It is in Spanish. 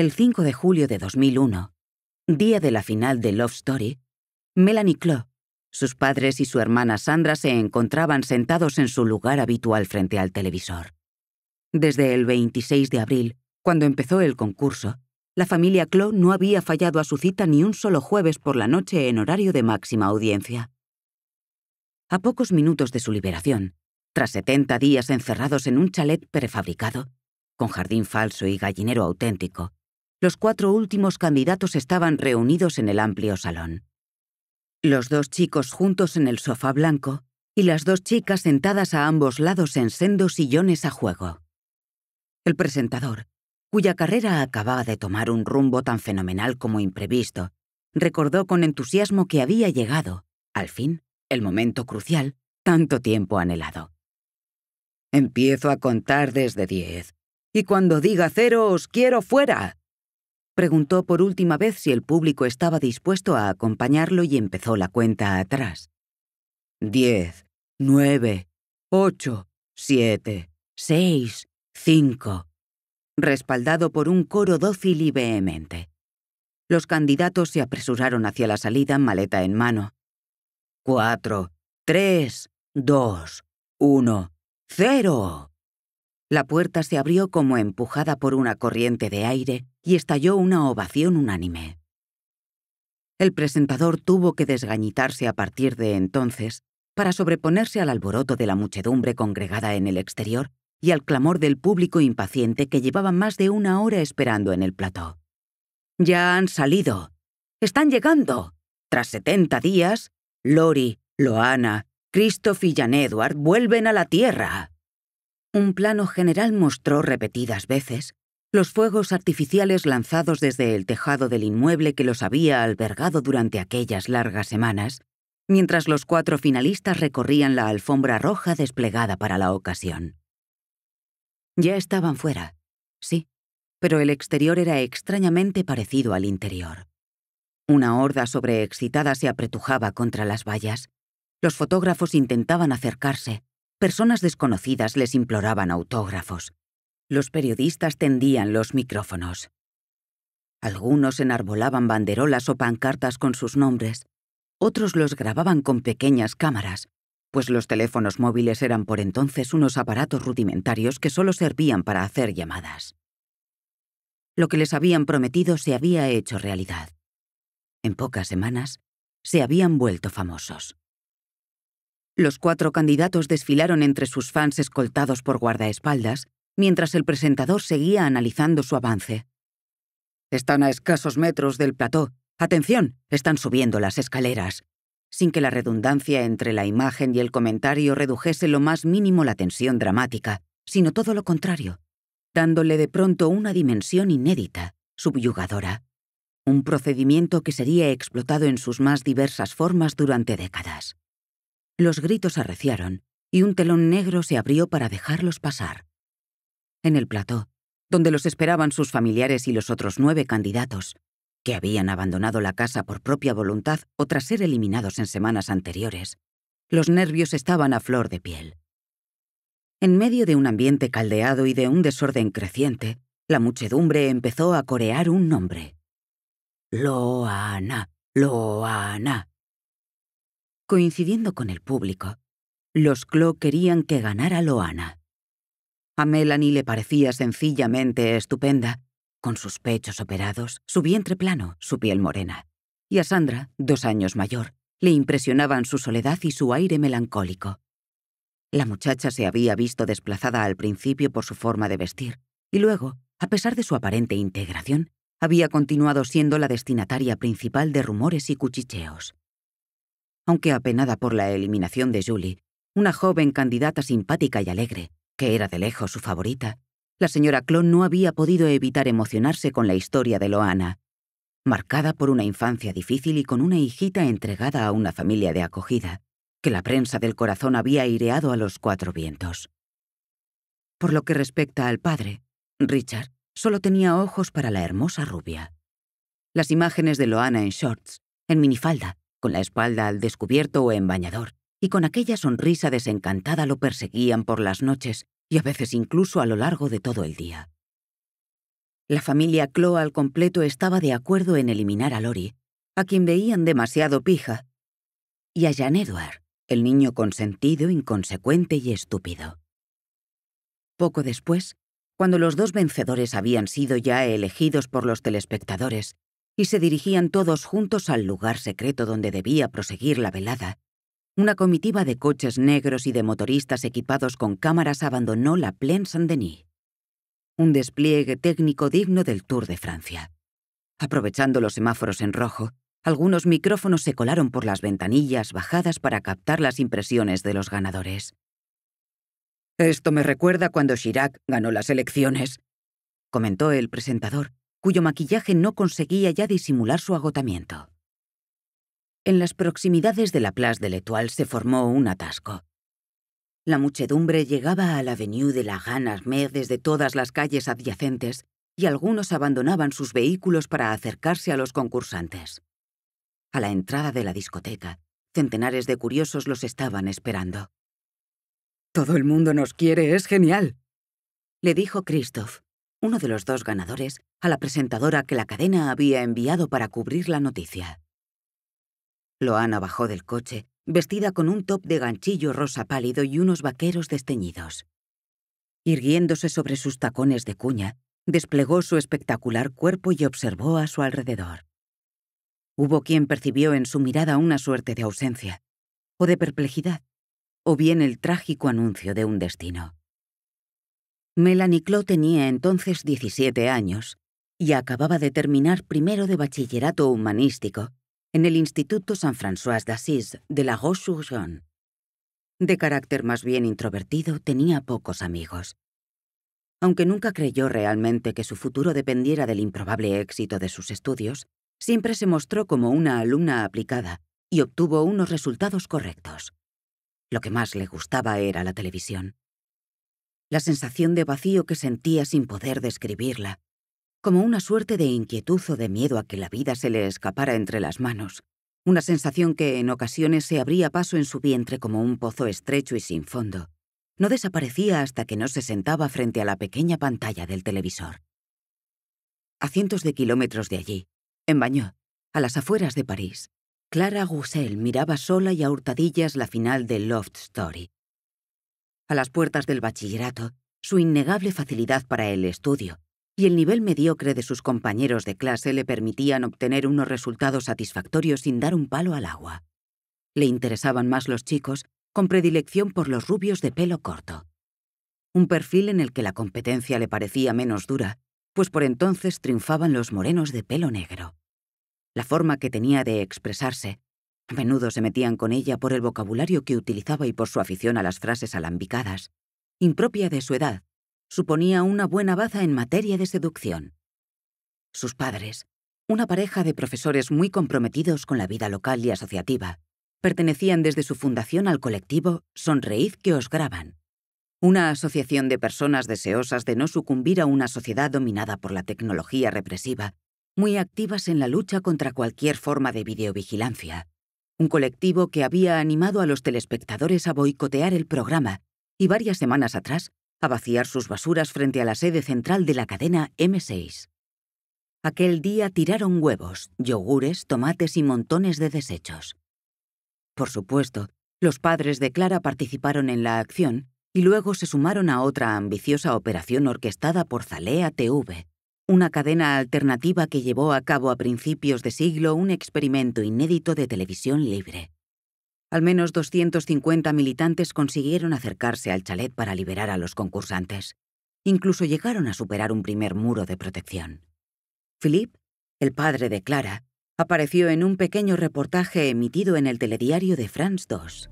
el 5 de julio de 2001, día de la final de Love Story, Melanie Clo, sus padres y su hermana Sandra se encontraban sentados en su lugar habitual frente al televisor. Desde el 26 de abril, cuando empezó el concurso, la familia Clo no había fallado a su cita ni un solo jueves por la noche en horario de máxima audiencia. A pocos minutos de su liberación, tras 70 días encerrados en un chalet prefabricado, con jardín falso y gallinero auténtico, los cuatro últimos candidatos estaban reunidos en el amplio salón. Los dos chicos juntos en el sofá blanco y las dos chicas sentadas a ambos lados en sendos sillones a juego. El presentador, cuya carrera acababa de tomar un rumbo tan fenomenal como imprevisto, recordó con entusiasmo que había llegado, al fin, el momento crucial, tanto tiempo anhelado. Empiezo a contar desde diez, y cuando diga cero os quiero fuera, Preguntó por última vez si el público estaba dispuesto a acompañarlo y empezó la cuenta atrás. Diez, nueve, ocho, siete, seis, cinco. Respaldado por un coro dócil y vehemente. Los candidatos se apresuraron hacia la salida, maleta en mano. Cuatro, tres, dos, uno, cero. La puerta se abrió como empujada por una corriente de aire y estalló una ovación unánime. El presentador tuvo que desgañitarse a partir de entonces para sobreponerse al alboroto de la muchedumbre congregada en el exterior y al clamor del público impaciente que llevaba más de una hora esperando en el plató. Ya han salido. Están llegando. Tras setenta días, Lori, Loana, Christoph y Jan Edward vuelven a la Tierra. Un plano general mostró repetidas veces los fuegos artificiales lanzados desde el tejado del inmueble que los había albergado durante aquellas largas semanas, mientras los cuatro finalistas recorrían la alfombra roja desplegada para la ocasión. Ya estaban fuera, sí, pero el exterior era extrañamente parecido al interior. Una horda sobreexcitada se apretujaba contra las vallas. Los fotógrafos intentaban acercarse, Personas desconocidas les imploraban autógrafos. Los periodistas tendían los micrófonos. Algunos enarbolaban banderolas o pancartas con sus nombres. Otros los grababan con pequeñas cámaras, pues los teléfonos móviles eran por entonces unos aparatos rudimentarios que solo servían para hacer llamadas. Lo que les habían prometido se había hecho realidad. En pocas semanas, se habían vuelto famosos. Los cuatro candidatos desfilaron entre sus fans escoltados por guardaespaldas, mientras el presentador seguía analizando su avance. Están a escasos metros del plató. Atención, están subiendo las escaleras. Sin que la redundancia entre la imagen y el comentario redujese lo más mínimo la tensión dramática, sino todo lo contrario, dándole de pronto una dimensión inédita, subyugadora. Un procedimiento que sería explotado en sus más diversas formas durante décadas. Los gritos arreciaron y un telón negro se abrió para dejarlos pasar. En el plató, donde los esperaban sus familiares y los otros nueve candidatos, que habían abandonado la casa por propia voluntad o tras ser eliminados en semanas anteriores, los nervios estaban a flor de piel. En medio de un ambiente caldeado y de un desorden creciente, la muchedumbre empezó a corear un nombre. Loana, Loana, Coincidiendo con el público, los Clo querían que ganara Loana. A Melanie le parecía sencillamente estupenda, con sus pechos operados, su vientre plano, su piel morena. Y a Sandra, dos años mayor, le impresionaban su soledad y su aire melancólico. La muchacha se había visto desplazada al principio por su forma de vestir, y luego, a pesar de su aparente integración, había continuado siendo la destinataria principal de rumores y cuchicheos aunque apenada por la eliminación de Julie, una joven candidata simpática y alegre, que era de lejos su favorita, la señora Clon no había podido evitar emocionarse con la historia de Loana, marcada por una infancia difícil y con una hijita entregada a una familia de acogida, que la prensa del corazón había aireado a los cuatro vientos. Por lo que respecta al padre, Richard solo tenía ojos para la hermosa rubia. Las imágenes de Loana en shorts, en minifalda, con la espalda al descubierto o en bañador, y con aquella sonrisa desencantada lo perseguían por las noches y a veces incluso a lo largo de todo el día. La familia Clo al completo estaba de acuerdo en eliminar a Lori, a quien veían demasiado pija, y a Jean Edward, el niño consentido, inconsecuente y estúpido. Poco después, cuando los dos vencedores habían sido ya elegidos por los telespectadores y se dirigían todos juntos al lugar secreto donde debía proseguir la velada. Una comitiva de coches negros y de motoristas equipados con cámaras abandonó la Plaine Saint-Denis. Un despliegue técnico digno del Tour de Francia. Aprovechando los semáforos en rojo, algunos micrófonos se colaron por las ventanillas bajadas para captar las impresiones de los ganadores. Esto me recuerda cuando Chirac ganó las elecciones, comentó el presentador, cuyo maquillaje no conseguía ya disimular su agotamiento. En las proximidades de la Place de l'Étoile se formó un atasco. La muchedumbre llegaba a la avenue de la Gran Armée desde todas las calles adyacentes y algunos abandonaban sus vehículos para acercarse a los concursantes. A la entrada de la discoteca, centenares de curiosos los estaban esperando. Todo el mundo nos quiere, es genial, le dijo Christoph, uno de los dos ganadores, a la presentadora que la cadena había enviado para cubrir la noticia. Loana bajó del coche, vestida con un top de ganchillo rosa pálido y unos vaqueros desteñidos. Irguiéndose sobre sus tacones de cuña, desplegó su espectacular cuerpo y observó a su alrededor. Hubo quien percibió en su mirada una suerte de ausencia, o de perplejidad, o bien el trágico anuncio de un destino. Melanie Clot tenía entonces 17 años y acababa de terminar primero de bachillerato humanístico en el Instituto San François d'Assise de la roche sur De carácter más bien introvertido, tenía pocos amigos. Aunque nunca creyó realmente que su futuro dependiera del improbable éxito de sus estudios, siempre se mostró como una alumna aplicada y obtuvo unos resultados correctos. Lo que más le gustaba era la televisión la sensación de vacío que sentía sin poder describirla, como una suerte de inquietud o de miedo a que la vida se le escapara entre las manos, una sensación que en ocasiones se abría paso en su vientre como un pozo estrecho y sin fondo. No desaparecía hasta que no se sentaba frente a la pequeña pantalla del televisor. A cientos de kilómetros de allí, en Bañó, a las afueras de París, Clara Roussel miraba sola y a hurtadillas la final de Loft Story, a las puertas del bachillerato, su innegable facilidad para el estudio y el nivel mediocre de sus compañeros de clase le permitían obtener unos resultados satisfactorios sin dar un palo al agua. Le interesaban más los chicos, con predilección por los rubios de pelo corto. Un perfil en el que la competencia le parecía menos dura, pues por entonces triunfaban los morenos de pelo negro. La forma que tenía de expresarse, a menudo se metían con ella por el vocabulario que utilizaba y por su afición a las frases alambicadas. Impropia de su edad, suponía una buena baza en materia de seducción. Sus padres, una pareja de profesores muy comprometidos con la vida local y asociativa, pertenecían desde su fundación al colectivo Sonreíd que os graban, una asociación de personas deseosas de no sucumbir a una sociedad dominada por la tecnología represiva, muy activas en la lucha contra cualquier forma de videovigilancia, un colectivo que había animado a los telespectadores a boicotear el programa y varias semanas atrás a vaciar sus basuras frente a la sede central de la cadena M6. Aquel día tiraron huevos, yogures, tomates y montones de desechos. Por supuesto, los padres de Clara participaron en la acción y luego se sumaron a otra ambiciosa operación orquestada por Zalea TV, una cadena alternativa que llevó a cabo a principios de siglo un experimento inédito de televisión libre. Al menos 250 militantes consiguieron acercarse al chalet para liberar a los concursantes. Incluso llegaron a superar un primer muro de protección. Philippe, el padre de Clara, apareció en un pequeño reportaje emitido en el telediario de France 2.